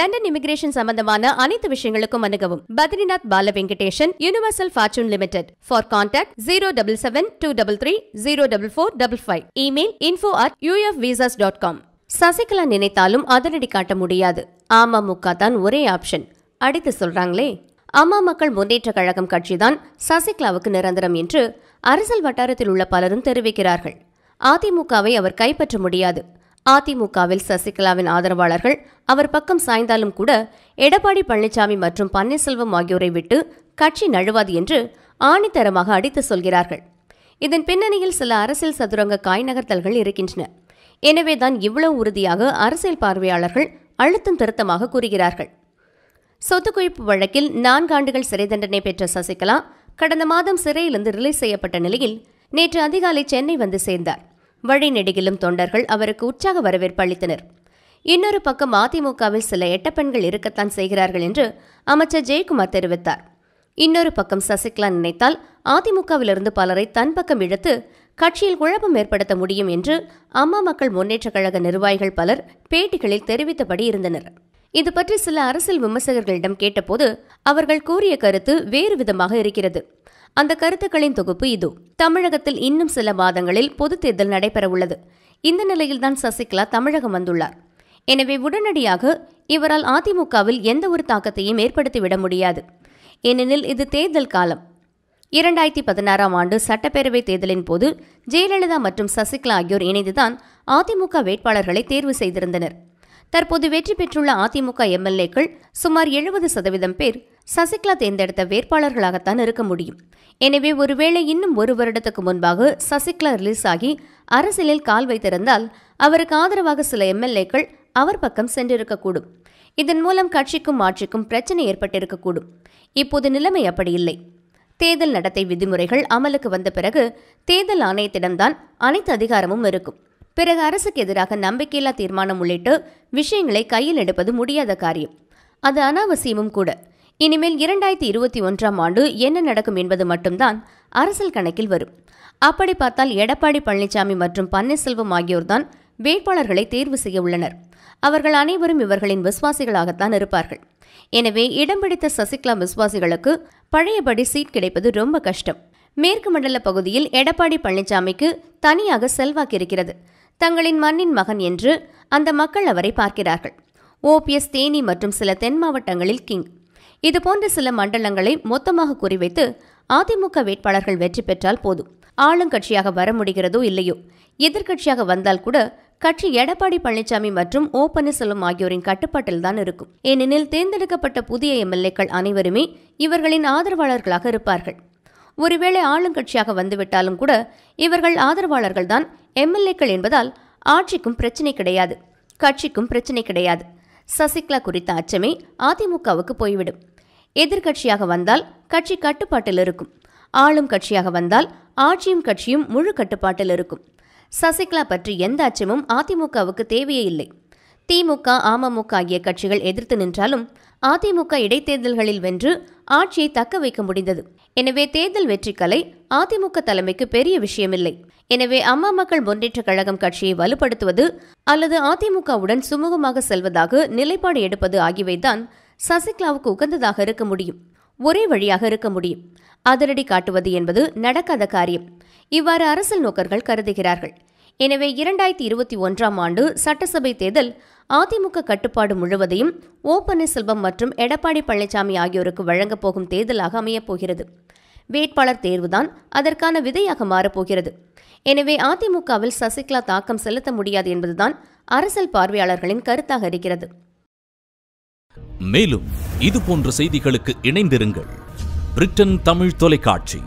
London immigration சம்பந்தமான அனைத்து விஷயங்களுக்கும் அணுகவும் Badrinath Bala Venkatesan universal fortune limited for contact zero double seven two double three zero double four double five email info at UF visas dot com Sasikala நினைத்தாலும் அதிரடி காட்ட முடியாது அமமுக தான் ஒரே ஆப்ஷன் அடித்து சொல்றாங்களே அம்மா மக்கள் முன்னேற்ற கழகம் கட்சிதான் சசிகலாவுக்கு நிரந்தரம் என்று அரசியல் வட்டாரத்தில் உள்ள பலரும் தெரிவிக்கிறார்கள் அதிமுகவை அவர் கைப்பற்ற முடியாது அதிமுகவில் சசிகலாவின் ஆதரவாளர்கள் அவர் பக்கம் சாய்ந்தாலும் கூட எடப்பாடி பழனிசாமி மற்றும் பன்னீர்செல்வம் ஆகியோரை விட்டு கட்சி நழுவாது என்று ஆணித்தரமாக அடித்து சொல்கிறார்கள் இதன் பின்னணியில் சில அரசியல் சதுரங்க காய் நகர்த்தல்கள் இருக்கின்றன எனவேதான் இவ்வளவு உறுதியாக அரசியல் பார்வையாளர்கள் அழுத்தம் திருத்தமாக கூறுகிறார்கள் சொத்து குவிப்பு வழக்கில் நான்காண்டுகள் சிறை தண்டனை பெற்ற சசிகலா கடந்த மாதம் சிறையிலிருந்து ரிலீஸ் செய்யப்பட்ட நிலையில் நேற்று அதிகாலை சென்னை வந்து சேர்ந்தார் வழிநெடுகிலும் தொண்டர்கள் அவருக்கு உற்சாக வரவேற்பு அளித்தனர் இன்னொரு பக்கம் அதிமுகவில் சில எட்டப்பெண்கள் இருக்கத்தான் செய்கிறார்கள் என்று அமைச்சர் ஜெயக்குமார் தெரிவித்தார் இன்னொரு பக்கம் சசிகலா நினைத்தால் அதிமுகவிலிருந்து பலரை தன் பக்கம் இழுத்து கட்சியில் குழப்பம் ஏற்படுத்த முடியும் என்று அம்மா மக்கள் முன்னேற்றக் கழக நிர்வாகிகள் பலர் பேட்டிகளில் தெரிவித்தபடி இருந்தனர் இது பற்றி சில அரசியல் விமர்சகர்களிடம் கேட்டபோது அவர்கள் கூறிய கருத்து வேறு விதமாக இருக்கிறது அந்த கருத்துக்களின் தொகுப்பு இதோ தமிழகத்தில் இன்னும் சில மாதங்களில் பொது தேர்தல் நடைபெறவுள்ளது இந்த நிலையில்தான் சசிகலா தமிழகம் வந்துள்ளார் எனவே உடனடியாக இவரால் அதிமுகவில் எந்த ஒரு தாக்கத்தையும் ஏற்படுத்திவிட முடியாது ஏனெனில் இது தேர்தல் காலம் இரண்டாயிரத்தி பதினாறாம் ஆண்டு சட்டப்பேரவை தேர்தலின் போது ஜெயலலிதா மற்றும் சசிகலா ஆகியோர் இணைந்துதான் அதிமுக வேட்பாளர்களை தேர்வு செய்திருந்தனர் தற்போது வெற்றி பெற்றுள்ள அதிமுக எம்எல்ஏக்கள் சுமார் எழுபது சதவீதம் பேர் சசிகலா தேர்ந்தெடுத்த வேட்பாளர்களாகத்தான் இருக்க முடியும் எனவே ஒருவேளை இன்னும் ஒரு வருடத்துக்கு முன்பாக சசிகலா ரிலீஸ் ஆகி அரசியலில் கால் வைத்திருந்தால் அவருக்கு ஆதரவாக சில எம்எல்ஏக்கள் அவர் பக்கம் சென்றிருக்கக்கூடும் இதன் மூலம் கட்சிக்கும் ஆட்சிக்கும் பிரச்சனை ஏற்பட்டிருக்கக்கூடும் இப்போது நிலைமை அப்படி இல்லை தேர்தல் நடத்தை விதிமுறைகள் அமலுக்கு வந்த பிறகு தேர்தல் ஆணையத்திடம்தான் அனைத்து அதிகாரமும் இருக்கும் பிறகு அரசுக்கு எதிராக நம்பிக்கையில்லா தீர்மானம் உள்ளிட்ட விஷயங்களை கையில் எடுப்பது முடியாத காரியம் அது அனாவசியமும் கூட இனிமேல் இரண்டாயிரத்தி இருபத்தி ஒன்றாம் ஆண்டு என்ன நடக்கும் என்பது மட்டும்தான் அரசியல் கணக்கில் வரும் அப்படி பார்த்தால் எடப்பாடி பழனிசாமி மற்றும் பன்னீர்செல்வம் ஆகியோர்தான் வேட்பாளர்களை தேர்வு செய்ய உள்ளனர் அவர்கள் அனைவரும் இவர்களின் விசுவாசிகளாகத்தான் இருப்பார்கள் எனவே இடம் பிடித்த சசிகலா விசுவாசிகளுக்கு பழையபடி சீட் கிடைப்பது ரொம்ப கஷ்டம் மேற்கு மண்டல பகுதியில் எடப்பாடி பழனிசாமிக்கு தனியாக செல்வாக்கு இருக்கிறது தங்களின் மண்ணின் மகன் என்று அந்த மக்கள் அவரை பார்க்கிறார்கள் ஓபிஎஸ் தேனி மற்றும் சில தென் மாவட்டங்களில் கிங் இதுபோன்ற சில மண்டலங்களை மொத்தமாக குறிவைத்து அதிமுக வேட்பாளர்கள் வெற்றி பெற்றால் போதும் ஆளுங்கட்சியாக வர முடிகிறதோ இல்லையோ எதிர்க்கட்சியாக வந்தால் கூட கட்சி எடப்பாடி பழனிசாமி மற்றும் ஓ பன்னீர்செல்வம் ஆகியோரின் கட்டுப்பாட்டில் தான் இருக்கும் ஏனெனில் தேர்ந்தெடுக்கப்பட்ட புதிய எம்எல்ஏக்கள் அனைவருமே இவர்களின் ஆதரவாளர்களாக இருப்பார்கள் ஒருவேளை ஆளுங்கட்சியாக வந்துவிட்டாலும் கூட இவர்கள் ஆதரவாளர்கள்தான் எம்எல்ஏக்கள் என்பதால் ஆட்சிக்கும் பிரச்சனை கிடையாது கட்சிக்கும் பிரச்சனை கிடையாது சசிகலா குறித்த அச்சமே அதிமுகவுக்கு போய்விடும் எதிர்கட்சியாக வந்தால் கட்சி கட்டுப்பாட்டில் இருக்கும் ஆளும் கட்சியாக வந்தால் ஆட்சியும் கட்சியும் முழு கட்டுப்பாட்டில் இருக்கும் சசிகலா பற்றி எந்த அச்சமும் அதிமுகவுக்கு தேவையே இல்லை திமுக அமமுக ஆகிய கட்சிகள் எதிர்த்து நின்றாலும் அதிமுக இடைத்தேர்தல்களில் வென்று ஆட்சியை தக்க வைக்க முடிந்தது எனவே தேர்தல் வெற்றிக்கலை அதிமுக தலைமைக்கு பெரிய விஷயமில்லை எனவே அம்மா மக்கள் முன்னேற்ற கழகம் கட்சியை வலுப்படுத்துவது அல்லது அதிமுகவுடன் சுமூகமாக செல்வதாக நிலைப்பாடு எடுப்பது ஆகியவைதான் சசிகலாவுக்கு உகந்ததாக இருக்க முடியும் ஒரே வழியாக இருக்க முடியும் அதிரடி காட்டுவது என்பது நடக்காத காரியம் இவ்வாறு அரசியல் நோக்கர்கள் கருதுகிறார்கள் எனவே இரண்டாயிரத்தி இருபத்தி ஒன்றாம் ஆண்டு சட்டசபை தேர்தல் அதிமுக கட்டுப்பாடு முழுவதையும் ஓ பன்னீர்செல்வம் மற்றும் எடப்பாடி பழனிசாமி ஆகியோருக்கு வழங்கப் போகும் தேர்தலாக அமையப்போகிறது வேட்பாளர் தேர்வுதான் அதற்கான விதையாக மாறப்போகிறது எனவே அதிமுகவில் சசிகலா தாக்கம் செலுத்த முடியாது என்பதுதான் அரசியல் பார்வையாளர்களின் கருத்தாக இருக்கிறது மேலும் இது போன்ற செய்திகளுக்கு இணைந்திருங்கள் பிரிட்டன் தமிழ் தொலைக்காட்சி